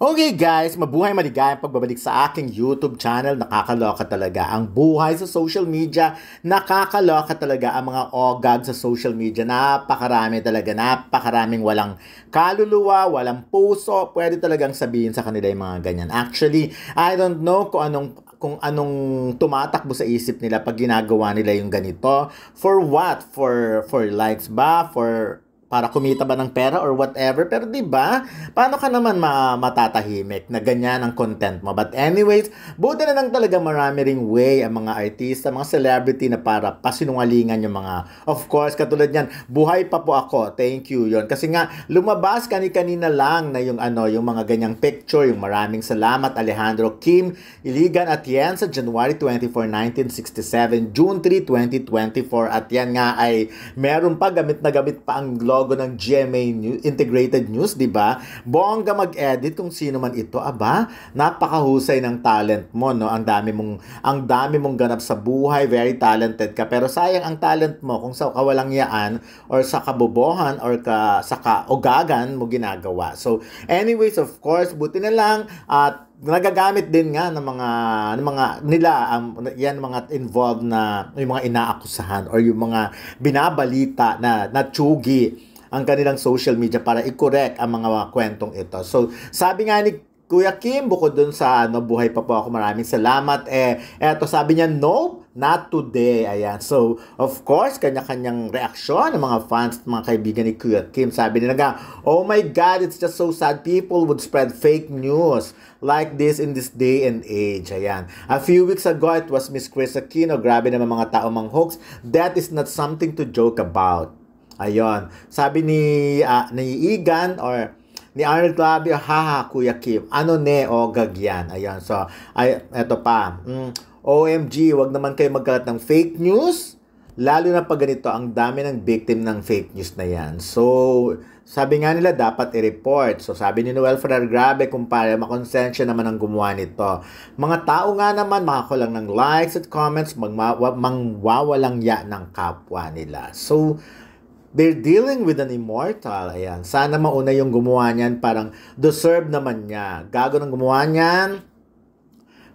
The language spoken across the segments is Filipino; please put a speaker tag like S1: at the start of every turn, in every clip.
S1: Okay guys, mabuhay maligayang pagbabalik sa aking YouTube channel. Nakakaloka talaga ang buhay sa social media. Nakakaloka talaga ang mga ogag sa social media. Napakarami talaga, napakaraming walang kaluluwa, walang puso. Pwede talagang sabihin sa kanila yung mga ganyan. Actually, I don't know kung anong kung anong tumatakbo sa isip nila pag ginagawa nila yung ganito. For what? For for likes ba? For para kumita ba ng pera or whatever. Pero 'di ba? Paano ka naman ma- matatahimik na ganyan ang content mo? But anyways, buti na lang talaga marami ring way ang mga artista, mga celebrity na para pasinungalingan yung mga Of course, katulad niyan, buhay pa po ako. Thank you 'yon. Kasi nga lumabas kani-kanina lang na yung ano, yung mga ganyang picture, yung maraming salamat Alejandro Kim Iligan at yan sa January 24, 1967, June 3, 2024 at yan nga ay meron pa gamit na gamit pa ang glow logo ng GMA News, Integrated News, di ba? Bongga mag-edit kung sino man ito. Aba, napakahusay ng talent mo, no? Ang dami mong, ang dami mong ganap sa buhay, very talented ka. Pero sayang ang talent mo kung sa kawalangyaan or sa kabobohan or ka, sa kaugagan mo ginagawa. So, anyways, of course, buti na lang at nagagamit din nga ng mga ng mga nila um, yan mga involved na yung mga inaakusahan or yung mga binabalita na na natsugi ang kanilang social media para i-correct ang mga kwentong ito. So, sabi nga ni Kuya Kim, bukod dun sa ano, buhay pa po ako, maraming salamat. Eh, eto, sabi niya, no, not today. Ayan. So, of course, kanya-kanyang reaksyon ng mga fans, mga kaibigan ni Kuya Kim. Sabi nila nga, oh my God, it's just so sad. People would spread fake news like this in this day and age. Ayan. A few weeks ago, it was Miss Chris Aquino. Grabe naman mga tao mang hoax. That is not something to joke about. Ayon. Sabi ni, uh, ni Igan or ni Arnold Clavio, haha, Kuya Kim, ano ne o gagyan? Ayan, so, ay, eto pa. Mm, OMG, wag naman kayo magkalat ng fake news. Lalo na pag ganito, ang dami ng victim ng fake news na yan. So, sabi nga nila, dapat i-report. So, sabi ni Noel Ferrer, grabe, kumpare, makonsensya naman ang gumawa nito. Mga tao nga naman, makakulang ng likes at comments, mangwawalang ya ng kapwa nila. So, they're dealing with an immortal. Ayan. Sana mauna yung gumawa niyan. Parang deserve naman niya. Gago ng gumawa niyan.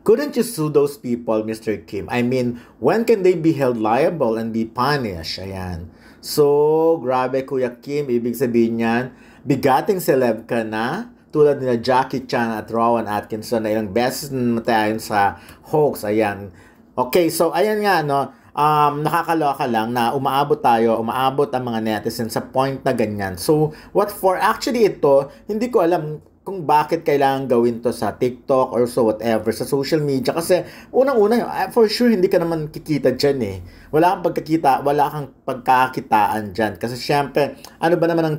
S1: Couldn't you sue those people, Mr. Kim? I mean, when can they be held liable and be punished? Ayan. So, grabe Kuya Kim. Ibig sabihin niyan, bigating celeb ka na tulad nila Jackie Chan at Rowan Atkinson na ilang beses na matayon sa hoax. Ayan. Okay, so ayan nga, no um, nakakaloka lang na umaabot tayo, umaabot ang mga netizens sa point na ganyan. So, what for? Actually, ito, hindi ko alam kung bakit kailangan gawin to sa TikTok or so whatever, sa social media. Kasi unang-una, eh, for sure, hindi ka naman kikita dyan eh. Wala kang pagkakita, wala kang pagkakitaan dyan. Kasi syempre, ano ba naman ang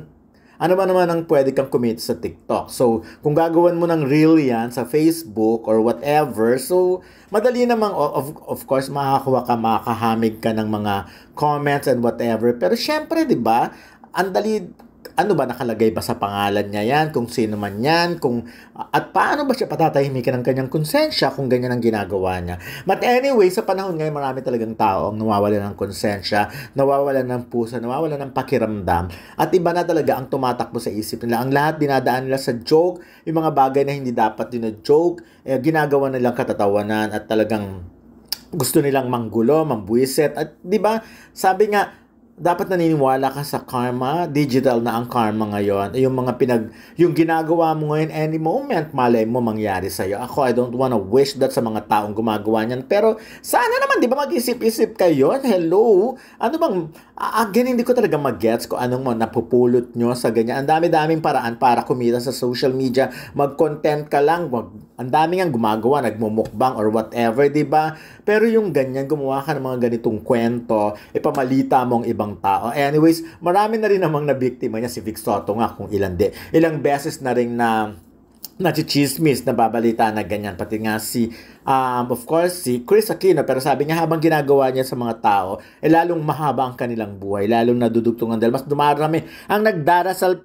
S1: ano ba naman ang pwede kang commit sa TikTok. So, kung gagawin mo ng reel yan sa Facebook or whatever, so, madali namang, of, of course, makakakuha ka, makahamig ka ng mga comments and whatever. Pero, syempre, di ba, ang dali ano ba nakalagay ba sa pangalan niya yan, kung sino man yan, kung, at paano ba siya patatahimikan ng kanyang konsensya kung ganyan ang ginagawa niya. But anyway, sa panahon ngayon, marami talagang tao ang nawawalan ng konsensya, nawawalan ng puso, nawawalan ng pakiramdam, at iba na talaga ang tumatakbo sa isip nila. Ang lahat dinadaan nila sa joke, yung mga bagay na hindi dapat din joke, eh, ginagawa nilang katatawanan at talagang gusto nilang manggulo, mambuiset, at di ba, sabi nga, dapat naniniwala ka sa karma. Digital na ang karma ngayon. Yung mga pinag yung ginagawa mo ngayon any moment malay mo mangyari sa iyo. Ako I don't want to wish that sa mga taong gumagawa niyan. Pero sana naman 'di ba mag-isip-isip kayo. Hello. Ano bang again hindi ko talaga magets kung anong mo napupulot nyo sa ganyan. Ang dami-daming paraan para kumita sa social media. Mag-content ka lang. Mag, ang dami ang gumagawa, nagmumukbang or whatever, 'di ba? Pero yung ganyan gumawa ka ng mga ganitong kwento, ipamalita mong ibang ibang tao. Anyways, marami na rin namang nabiktima niya si Vic Soto nga kung ilan di. Ilang beses na rin na nachichismis, nababalita na ganyan. Pati nga si, um, of course, si Chris Aquino. Pero sabi niya, habang ginagawa niya sa mga tao, eh, lalong mahaba ang kanilang buhay, lalong nadudugtungan dahil mas dumarami ang nagdarasal